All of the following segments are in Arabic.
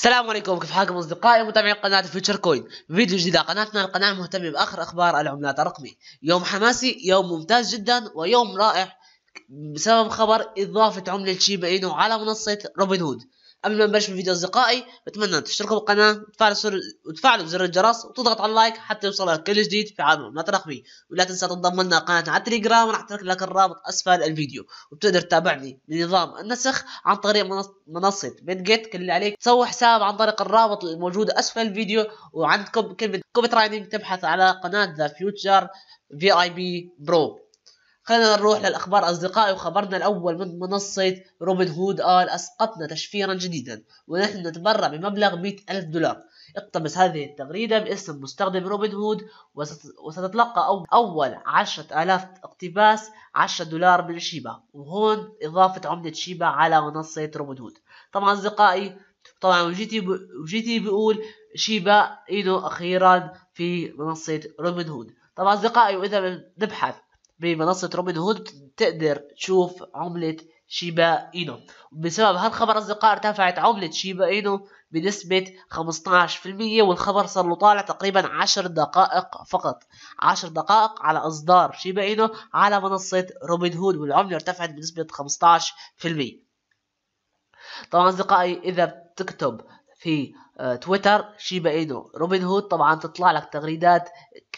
السلام عليكم كيف حالكم اصدقائي متابعي قناه فيوتشر كوين فيديو جديد على قناتنا القناه المهتمة باخر اخبار العملات الرقمية يوم حماسي يوم ممتاز جدا ويوم رائع بسبب خبر اضافه عمله شيبا اينو على منصه روبن هود قبل ما نبلش بالفيديو اصدقائي بتمنى تشتركوا بالقناه وتفعلوا وتفعلوا زر الجرس وتضغط على اللايك حتى يوصلك كل جديد في عالم لا ترقبي ولا تنسى تنضم لنا قناتنا على التليجرام راح اترك لك الرابط اسفل الفيديو وبتقدر تتابعني بنظام النسخ عن طريق منصه بيت جيت كل اللي عليك تسوي حساب عن طريق الرابط الموجود اسفل الفيديو وعندكم كلمه كوبي ترايدنج تبحث على قناه ذا فيوتشر في اي بي برو خلينا نروح للأخبار أصدقائي وخبرنا الأول من منصة روبن هود قال أسقطنا تشفيرا جديدا ونحن نتبرع بمبلغ 100 ألف دولار اقتبس هذه التغريدة باسم مستخدم روبن هود وستتلقى أول 10000 اقتباس 10 دولار من شيبا وهون إضافة عملة شيبا على منصة روبن هود طبعا أصدقائي طبعا وجيتي وجيتي بيقول شيبا إيده أخيرا في منصة روبن هود طبعا أصدقائي وإذا بنبحث بمنصة روبن هود تقدر تشوف عملة شيبا إينو بسبب هالخبر أصدقاء ارتفعت عملة شيبا إينو بنسبة 15% والخبر صار له طالع تقريبا 10 دقائق فقط 10 دقائق على إصدار شيبا إينو على منصة روبن هود والعملة ارتفعت بنسبة 15% طبعا أصدقائي إذا بتكتب في آه، تويتر شيبا إينو روبن هود طبعا تطلع لك تغريدات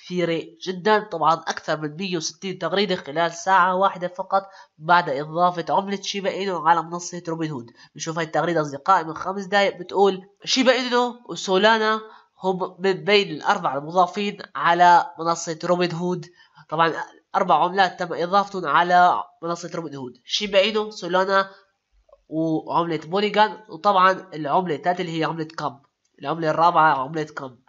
كثيرة جدا طبعا أكثر من 160 تغريدة خلال ساعة واحدة فقط بعد إضافة عملة شيبا إينو على منصة روبن هود بنشوف هاي التغريدة أصدقائي من خمس دقايق بتقول شيبا إينو وسولانا هم من بين الأربع المضافين على منصة روبن هود طبعا أربع عملات تم إضافتهم على منصة روبن هود شيبا إينو سولانا وعملة بوليغان وطبعا العملة الثالثة اللي هي عملة كامب العملة الرابعة عملة كامب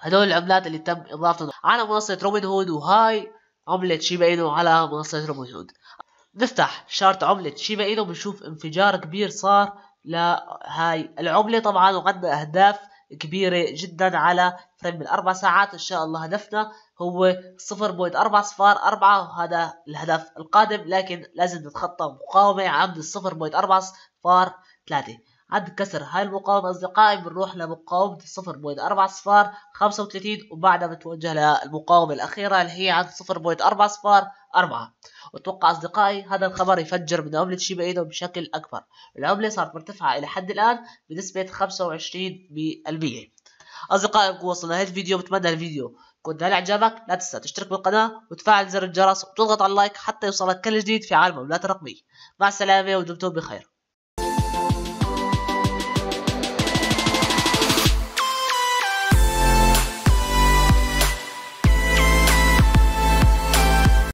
هدول العملات اللي تم اضافتهم على منصة روبن هود وهاي عملة شيبا اينو على منصة روبن هود نفتح شارت عملة شيبا اينو بنشوف انفجار كبير صار لهاي العملة طبعا وعندنا اهداف كبيرة جدا على فريم الأربع ساعات إن شاء الله هدفنا هو 0.404 وهذا الهدف القادم لكن لازم نتخطى مقاومة عند 0.403 عد كسر هاي المقاومة أصدقائي بنروح لمقاومة الصفر بويد أربعة صفار خمسة وتلاتين وبعدها بتوجه للمقاومة الأخيرة اللي هي عند صفر بويد أربعة صفار أربعة وأتوقع أصدقائي هذا الخبر يفجر من عملة شيبا إيدو بشكل أكبر العملة صارت مرتفعة إلى حد الآن بنسبة خمسة وعشرين بالمية أصدقائي بكون وصلنا لهذا الفيديو بتمنى الفيديو يكون هل إعجابك لا تنسى تشترك بالقناة وتفعل زر الجرس وتضغط على اللايك حتى يوصلك كل جديد في عالم العملات الرقمية مع السلامة ودمتم بخير